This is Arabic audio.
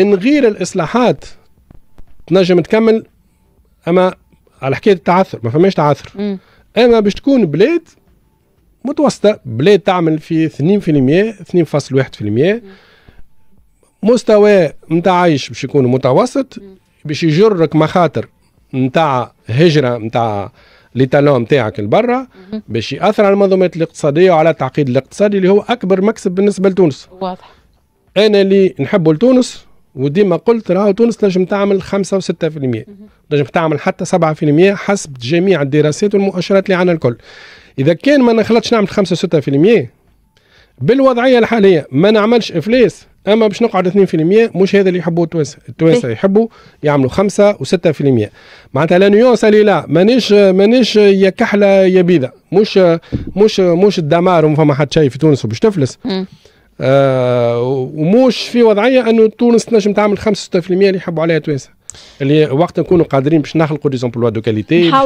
من غير الاصلاحات تنجم تكمل اما على حكايه التعثر ما فماش تعثر م. اما باش تكون بلاد متوسطه بلاد تعمل في 2% 2.1% مستوى نتاع عيش باش يكون متوسط باش يجرك مخاطر نتاع هجره نتاع لي تالون نتاعك لبرا باش ياثر على المنظومات الاقتصاديه وعلى التعقيد الاقتصادي اللي هو اكبر مكسب بالنسبه لتونس واضح انا اللي نحبه لتونس وديما قلت راهو تونس تنجم تعمل 5 و 6% تنجم تعمل حتى 7% حسب جميع الدراسات والمؤشرات اللي عندنا الكل اذا كان ما نخلطش نعمل 5 و 6% بالوضعيه الحاليه ما نعملش افلاس اما باش نقعد 2% مش هذا اللي يحبوه التوانسه التوانسه يحبوا يعملوا 5 و6% معناتها لا نيونس اللي لا مانيش مانيش يا كحله يا بيضه مش مش مش الدمار وما فما حد شيء في تونس وباش تفلس آه، وموش في وضعيه انه تونس تنجم تعمل 5 6% اللي يحبوا عليها تونس اللي وقت نكونوا قادرين باش نخلقوا ديزومبلوا دو كاليتي